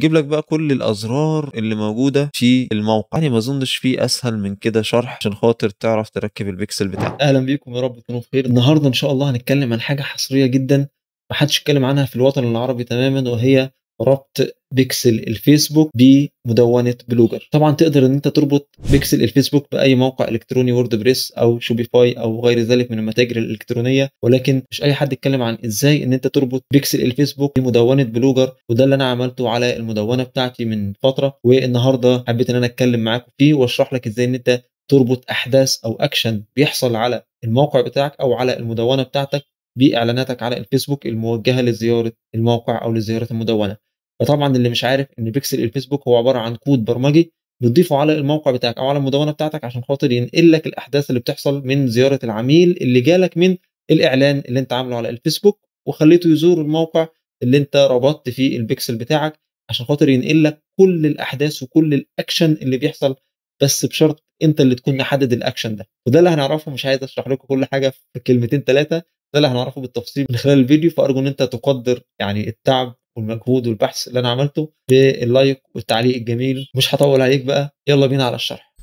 بيجيب لك بقى كل الازرار اللي موجوده في الموقع يعني ما اظنش في اسهل من كده شرح عشان خاطر تعرف تركب البكسل بتاعك اهلا بيكم يا رب تكونوا بخير النهارده ان شاء الله هنتكلم عن حاجه حصريه جدا ما حدش اتكلم عنها في الوطن العربي تماما وهي ربط بيكسل الفيسبوك بمدونه بلوجر طبعا تقدر ان انت تربط بيكسل الفيسبوك باي موقع الكتروني ووردبريس او شوبيفاي او غير ذلك من المتاجر الالكترونيه ولكن مش اي حد اتكلم عن ازاي ان انت تربط بيكسل الفيسبوك بمدونه بلوجر وده اللي انا عملته على المدونه بتاعتي من فتره والنهارده حبيت ان انا اتكلم معاكم فيه واشرح لك ازاي ان انت تربط احداث او اكشن بيحصل على الموقع بتاعك او على المدونه بتاعتك باعلاناتك على الفيسبوك الموجهه لزياره الموقع او لزياره المدونه فطبعا اللي مش عارف ان بيكسل الفيسبوك هو عباره عن كود برمجي بتضيفه على الموقع بتاعك او على المدونه بتاعتك عشان خاطر ينقل لك الاحداث اللي بتحصل من زياره العميل اللي جالك من الاعلان اللي انت عامله على الفيسبوك وخليته يزور الموقع اللي انت ربطت فيه البيكسل بتاعك عشان خاطر ينقل لك كل الاحداث وكل الاكشن اللي بيحصل بس بشرط انت اللي تكون محدد الاكشن ده وده اللي هنعرفه مش عايز اشرح لكم كل حاجه في كلمتين ثلاثه ده اللي هنعرفه بالتفصيل من خلال الفيديو فارجو ان انت تقدر يعني التعب والمجهود والبحث اللي انا عملته باللايك والتعليق الجميل مش هطول عليك بقى يلا بينا على الشرح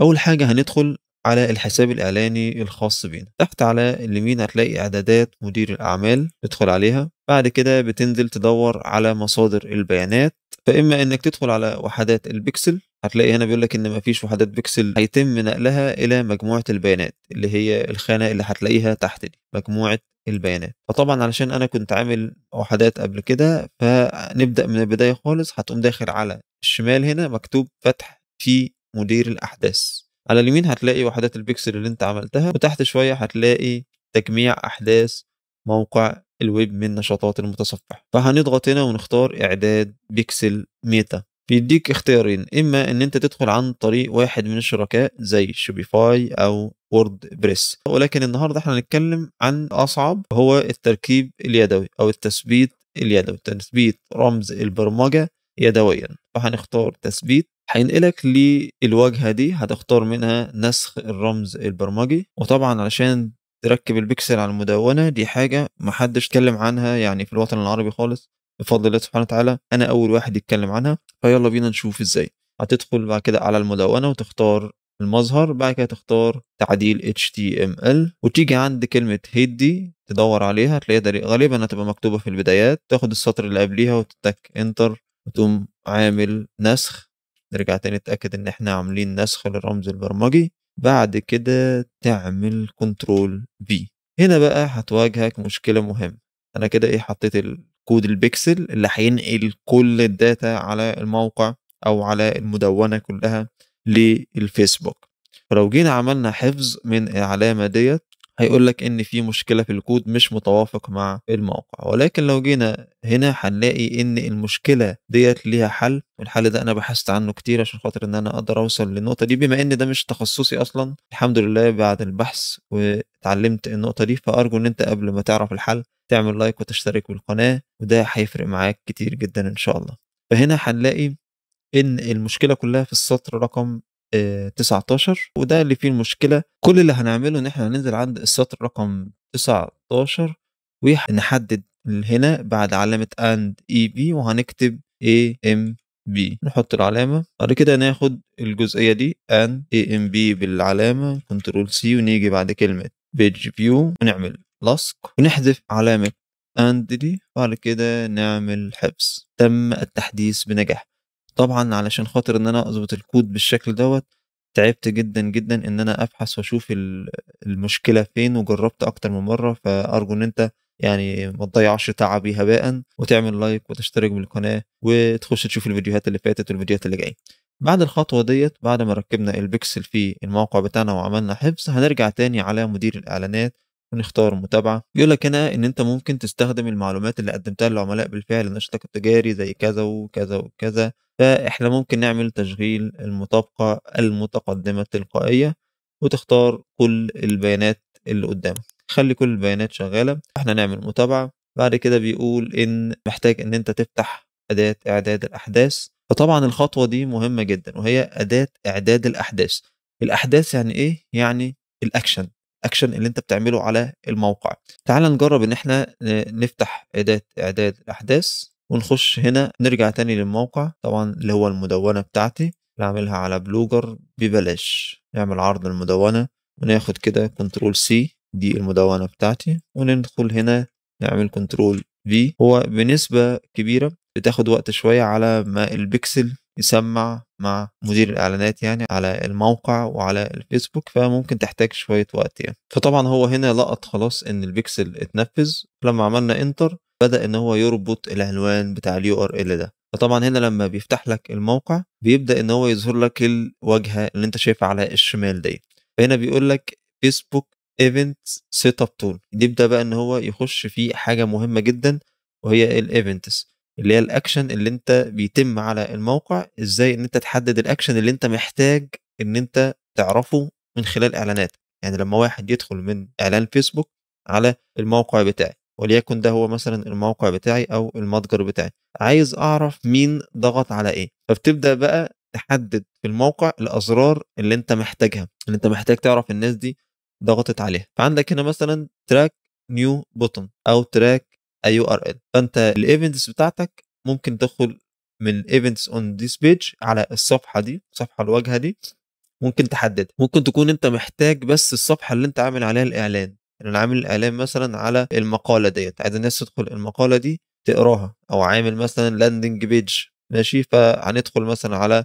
اول حاجه هندخل على الحساب الإعلاني الخاص بينا تحت على اليمين هتلاقي إعدادات مدير الأعمال ادخل عليها بعد كده بتنزل تدور على مصادر البيانات فإما إنك تدخل على وحدات البكسل هتلاقي هنا بيقول لك ان مفيش وحدات بكسل هيتم نقلها الى مجموعه البيانات اللي هي الخانه اللي هتلاقيها تحت دي مجموعه البيانات فطبعا علشان انا كنت عامل وحدات قبل كده فنبدا من البدايه خالص هتقوم داخل على الشمال هنا مكتوب فتح في مدير الاحداث على اليمين هتلاقي وحدات البكسل اللي انت عملتها وتحت شويه هتلاقي تجميع احداث موقع الويب من نشاطات المتصفح فهنضغط هنا ونختار اعداد بيكسل ميتا بيديك اختيارين اما ان انت تدخل عن طريق واحد من الشركاء زي شوبيفاي او وورد بريس ولكن النهارده احنا هنتكلم عن اصعب هو التركيب اليدوي او التثبيت اليدوي تثبيت رمز البرمجه يدويا فهنختار تثبيت هينقلك للواجهه دي هتختار منها نسخ الرمز البرمجي وطبعا علشان تركب البكسل على المدونه دي حاجه محدش اتكلم عنها يعني في الوطن العربي خالص بفضل الله سبحانه وتعالى انا اول واحد يتكلم عنها فيلا بينا نشوف ازاي هتدخل بعد كده على المدونه وتختار المظهر بعد كده تختار تعديل HTML وتيجي عند كلمة هيدي دي تدور عليها تلاقيها غالبا هتبقى مكتوبة في البدايات تاخد السطر اللي قبليها وتتك انتر وتقوم عامل نسخ نرجع تاني نتأكد ان احنا عاملين نسخ للرمز البرمجي بعد كده تعمل كنترول بي هنا بقى هتواجهك مشكلة مهمة انا كده ايه حطيت كود البكسل اللي هينقل كل الداتا على الموقع او على المدونه كلها للفيسبوك فلو جينا عملنا حفظ من العلامه ديت هيقول لك ان في مشكله في الكود مش متوافق مع الموقع ولكن لو جينا هنا هنلاقي ان المشكله ديت ليها حل والحل ده انا بحثت عنه كتير عشان خاطر ان انا اقدر اوصل للنقطه دي بما ان ده مش تخصصي اصلا الحمد لله بعد البحث واتعلمت النقطه دي فارجو ان انت قبل ما تعرف الحل تعمل لايك وتشترك بالقناه وده هيفرق معاك كتير جدا ان شاء الله فهنا هنلاقي ان المشكله كلها في السطر رقم 19 آه، وده اللي فيه المشكله كل اللي هنعمله ان احنا هننزل عند السطر رقم 19 ونحدد هنا بعد علامه اند اي بي وهنكتب اي ام بي نحط العلامه بعد كده ناخد الجزئيه دي اند اي ام بي بالعلامه كنترول سي ونيجي بعد كلمه بيج فيو ونعمل لصق ونحذف علامة اند دي بعد كده نعمل حفظ تم التحديث بنجاح طبعا علشان خاطر ان انا اظبط الكود بالشكل دوت تعبت جدا جدا ان انا ابحث واشوف المشكلة فين وجربت اكتر من مرة فارجو ان انت يعني ما تضيعش تعبي هباء وتعمل لايك وتشترك بالقناة وتخش تشوف الفيديوهات اللي فاتت والفيديوهات اللي جاية بعد الخطوة ديت بعد ما ركبنا البكسل في الموقع بتاعنا وعملنا حفظ هنرجع تاني على مدير الإعلانات ونختار متابعة بيقول لك هنا إن أنت ممكن تستخدم المعلومات اللي قدمتها للعملاء بالفعل لنشاطك التجاري زي كذا وكذا وكذا فإحنا ممكن نعمل تشغيل المطابقة المتقدمة التلقائية وتختار كل البيانات اللي قدامك خلي كل البيانات شغالة إحنا نعمل متابعة بعد كده بيقول إن محتاج إن أنت تفتح أداة إعداد الأحداث فطبعا الخطوة دي مهمة جدا وهي أداة إعداد الأحداث الأحداث يعني إيه؟ يعني الأكشن الاكشن اللي انت بتعمله على الموقع تعال نجرب ان احنا نفتح اداه اعداد الاحداث ونخش هنا نرجع تاني للموقع طبعا اللي هو المدونه بتاعتي نعملها على بلوجر ببلاش نعمل عرض المدونه وناخد كده كنترول سي دي المدونه بتاعتي وندخل هنا نعمل كنترول في هو بنسبه كبيره بتاخد وقت شويه على ما البكسل يسمع مع مدير الاعلانات يعني على الموقع وعلى الفيسبوك فممكن تحتاج شويه وقت يعني فطبعا هو هنا لقط خلاص ان البيكسل اتنفذ لما عملنا انتر بدا ان هو يربط العنوان بتاع اليو ار ال ده فطبعا هنا لما بيفتح لك الموقع بيبدا ان هو يظهر لك الواجهه اللي انت شايفها على الشمال دي فهنا بيقول لك فيسبوك ايفنت سيت اب تول يبدا بقى ان هو يخش في حاجه مهمه جدا وهي الايفنتس اللي هي الاكشن اللي انت بيتم على الموقع ازاي ان انت تحدد الاكشن اللي انت محتاج ان انت تعرفه من خلال اعلانات يعني لما واحد يدخل من اعلان فيسبوك على الموقع بتاعي وليكن ده هو مثلا الموقع بتاعي او المتجر بتاعي عايز اعرف مين ضغط على ايه فبتبدا بقى تحدد في الموقع الازرار اللي انت محتاجها اللي انت محتاج تعرف الناس دي ضغطت عليها فعندك هنا مثلا تراك نيو بوتن او تراك اي يو ار ال فانت الايفنتس بتاعتك ممكن تدخل من ايفنتس اون ذيس بيج على الصفحه دي الصفحه الواجهه دي ممكن تحددها ممكن تكون انت محتاج بس الصفحه اللي انت عامل عليها الاعلان يعني انا عامل الاعلان مثلا على المقاله ديت عايز الناس تدخل المقاله دي تقراها او عامل مثلا لاندنج بيج ماشي فهندخل مثلا على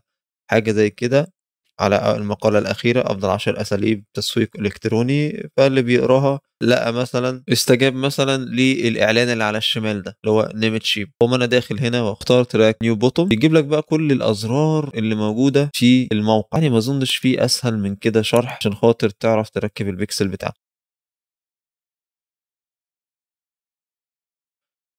حاجه زي كده على المقالة الأخيرة أفضل عشر أساليب تسويق إلكتروني فاللي بيقراها لقى مثلا استجاب مثلا للإعلان اللي على الشمال ده اللي هو نيمت شيب هو أنا داخل هنا واختار تراك نيو بوتوم يجيب لك بقى كل الأزرار اللي موجودة في الموقع يعني ما أظنش في أسهل من كده شرح عشان خاطر تعرف تركب البيكسل بتاعك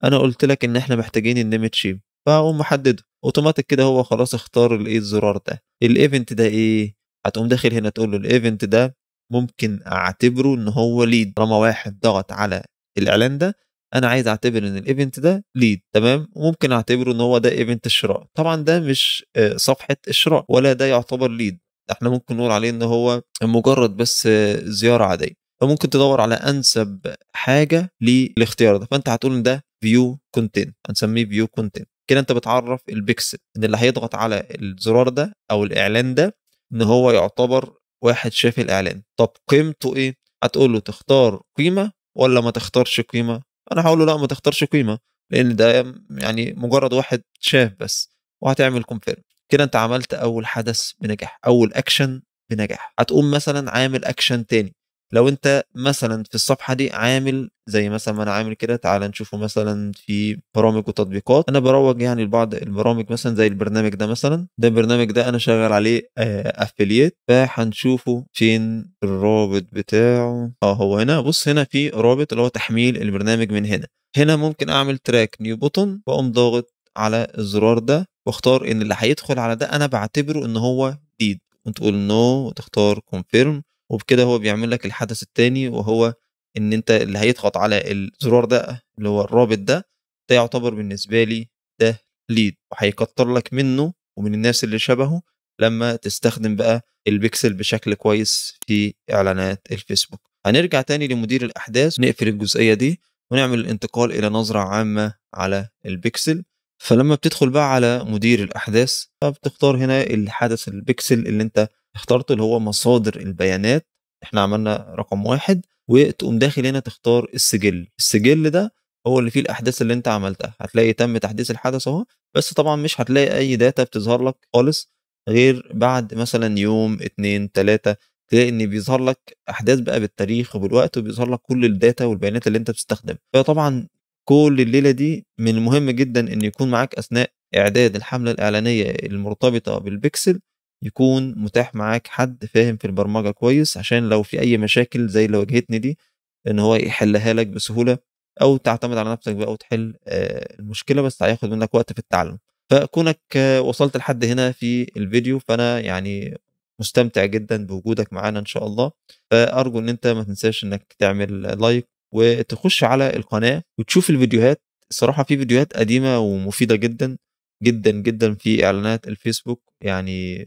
أنا قلت لك إن إحنا محتاجين النيمت شيب فاقوم محدده اوتوماتيك كده هو خلاص اختار الايه الزرار ده الايفنت ده ايه هتقوم داخل هنا تقول له الايفنت ده ممكن اعتبره ان هو ليد طالما واحد ضغط على الاعلان ده انا عايز اعتبر ان الايفنت ده ليد تمام وممكن اعتبره ان هو ده ايفنت الشراء طبعا ده مش آه، صفحه الشراء ولا ده يعتبر ليد احنا ممكن نقول عليه ان هو مجرد بس آه، زياره عاديه فممكن تدور على انسب حاجه للاختيار ده فانت هتقول ان ده فيو كونتنت هنسميه فيو كونتنت كده انت بتعرف البكسل ان اللي هيضغط على الزرار ده او الاعلان ده ان هو يعتبر واحد شاف الاعلان طب قيمته ايه هتقول له تختار قيمه ولا ما تختارش قيمه انا هقول له لا ما تختارش قيمه لان ده يعني مجرد واحد شاف بس وهتعمل كونفيرم كده انت عملت اول حدث بنجاح اول اكشن بنجاح هتقوم مثلا عامل اكشن تاني لو انت مثلا في الصفحه دي عامل زي مثلا ما انا عامل كده تعال نشوفه مثلا في برامج وتطبيقات انا بروج يعني لبعض البرامج مثلا زي البرنامج ده مثلا ده البرنامج ده انا شغال عليه افلييت آه، فهنشوفه فين الرابط بتاعه اه هو هنا بص هنا في رابط اللي هو تحميل البرنامج من هنا هنا ممكن اعمل تراك نيو بوتون واقوم ضاغط على الزرار ده واختار ان اللي هيدخل على ده انا بعتبره ان هو جديد وتقول نو no وتختار كونفيرم وبكده هو بيعمل لك الحدث الثاني وهو ان انت اللي هيضغط على الزرار ده اللي هو الرابط ده ده يعتبر بالنسبه لي ده ليد وهيكتر لك منه ومن الناس اللي شبهه لما تستخدم بقى البيكسل بشكل كويس في اعلانات الفيسبوك هنرجع تاني لمدير الاحداث نقفل الجزئيه دي ونعمل الانتقال الى نظره عامه على البيكسل فلما بتدخل بقى على مدير الاحداث فبتختار هنا الحدث البيكسل اللي انت اخترت اللي هو مصادر البيانات احنا عملنا رقم واحد وتقوم داخل هنا تختار السجل السجل ده هو اللي فيه الاحداث اللي انت عملتها هتلاقي تم تحديث الحدث اهو بس طبعا مش هتلاقي اي داتا بتظهر لك خالص غير بعد مثلا يوم اتنين تلاتة تلاقي ان بيظهر لك احداث بقى بالتاريخ وبالوقت وبيظهر لك كل الداتا والبيانات اللي انت بتستخدمها فطبعا كل الليله دي من المهم جدا ان يكون معاك اثناء اعداد الحمله الاعلانيه المرتبطه بالبيكسل يكون متاح معاك حد فاهم في البرمجه كويس عشان لو في اي مشاكل زي اللي واجهتني دي ان هو يحلها لك بسهوله او تعتمد على نفسك بقى وتحل آه، المشكله بس هياخد منك وقت في التعلم فكونك وصلت لحد هنا في الفيديو فانا يعني مستمتع جدا بوجودك معانا ان شاء الله فارجو ان انت ما تنساش انك تعمل لايك وتخش على القناه وتشوف الفيديوهات صراحه في فيديوهات قديمه ومفيده جدا جدا جدا في اعلانات الفيسبوك يعني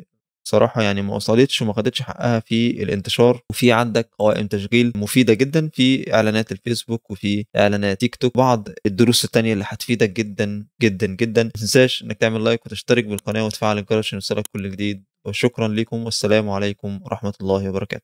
صراحه يعني ما وصلتش وما خدتش حقها في الانتشار وفي عندك قوائم تشغيل مفيده جدا في اعلانات الفيسبوك وفي اعلانات تيك توك بعض الدروس الثانيه اللي هتفيدك جدا جدا جدا ما تنساش انك تعمل لايك وتشترك بالقناه وتفعل الجرس عشان يوصلك كل جديد وشكرا لكم والسلام عليكم ورحمه الله وبركاته